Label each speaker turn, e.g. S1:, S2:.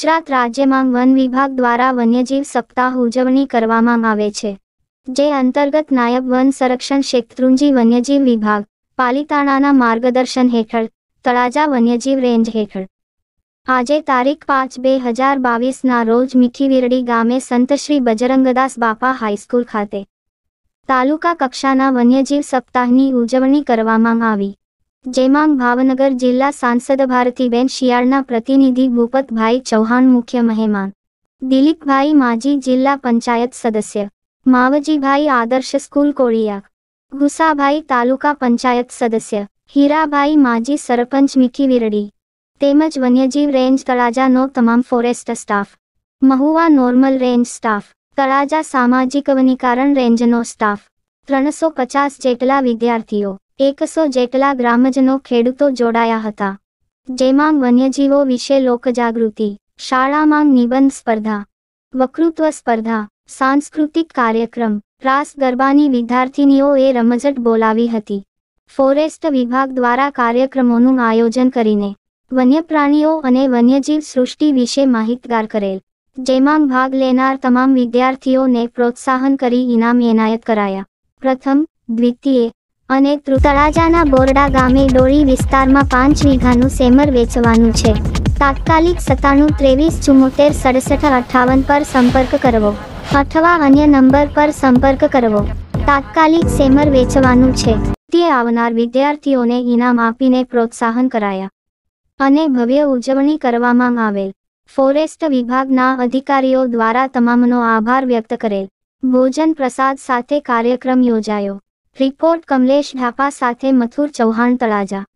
S1: ગુજરાત રાજ્યમાં વન વિભાગ દ્વારા વન્યજીવ સપ્તાહ ઉજવણી કરવામાં આવે છે જે અંતર્ગત નાયબ વન સંરક્ષણ શેત્રુંજી વન્યજીવ વિભાગ પાલિતાણાના માર્ગદર્શન હેઠળ તળાજા વન્યજીવ રેન્જ હેઠળ આજે તારીખ પાંચ બે હજાર બાવીસના રોજ મીઠીવીરડી ગામે સંતશ્રી બજરંગદાસ બાપા હાઈસ્કૂલ ખાતે તાલુકા કક્ષાના વન્યજીવ સપ્તાહની ઉજવણી કરવામાં આવી જેમાં ભાવનગર જિલ્લા સાંસદ ભારતીબેન શિયાળના પ્રતિનિધિ ભૂપતભાઈ ચૌહાણ મુખ્ય મહેમાન દિલીપભાઈ માજી જિલ્લા પંચાયત સદસ્ય માવજીભાઈ આદર્શ સ્કૂલ કોળિયા ગુસાભાઈ તાલુકા પંચાયત સદસ્ય હીરાભાઈ માજી સરપંચ મીઠી વિરડી તેમજ વન્યજીવ રેન્જ તળાજાનો તમામ forest staff Mahuva normal range staff Talaja સામાજિક વનીકરણ રેન્જનો સ્ટાફ ત્રણસો પચાસ જેટલા વિદ્યાર્થીઓ એકસો જેટલા ગ્રામજનો ખેડૂતો જોડાયા હતા જેમાં વન્યજીવો વિશે લોકજાગૃતિ શાળામાં નિબંધ સ્પર્ધા વકૃત્વ સ્પર્ધા સાંસ્કૃતિક કાર્યક્રમ રાસ ગરબાની વિદ્યાર્થીનીઓએ રમઝટ બોલાવી હતી ફોરેસ્ટ વિભાગ દ્વારા કાર્યક્રમોનું આયોજન કરીને વન્યપ્રાણીઓ અને વન્યજીવ સૃષ્ટિ વિશે માહિતગાર કરેલ જેમાં ભાગ લેનાર તમામ વિદ્યાર્થીઓને પ્રોત્સાહન કરી ઇનામ એનાયત કરાયા પ્રથમ દ્વિતીય અને તૃતળાજાના બોરડા ગામે ડોળી વિસ્તારમાં પાંચ વીઘાનું સેમર વેચવાનું છે તાત્કાલિક સત્તાણું ત્રેવીસ ચુમ્મોતેર સડસઠ અઠાવન પર સંપર્ક કરવો અથવા અન્ય નંબર પર સંપર્ક કરવો તાત્કાલિક સેમર વેચવાનું છે તે આવનાર વિદ્યાર્થીઓને ઇનામ આપીને પ્રોત્સાહન કરાયા અને ભવ્ય ઉજવણી કરવામાં આવેલ ફોરેસ્ટ વિભાગના અધિકારીઓ દ્વારા તમામનો આભાર વ્યક્ત કરેલ ભોજન પ્રસાદ સાથે કાર્યક્રમ યોજાયો રિપોર્ટ કમલેશ ઢાપા સાથે મથુર ચૌહાણ તળાજા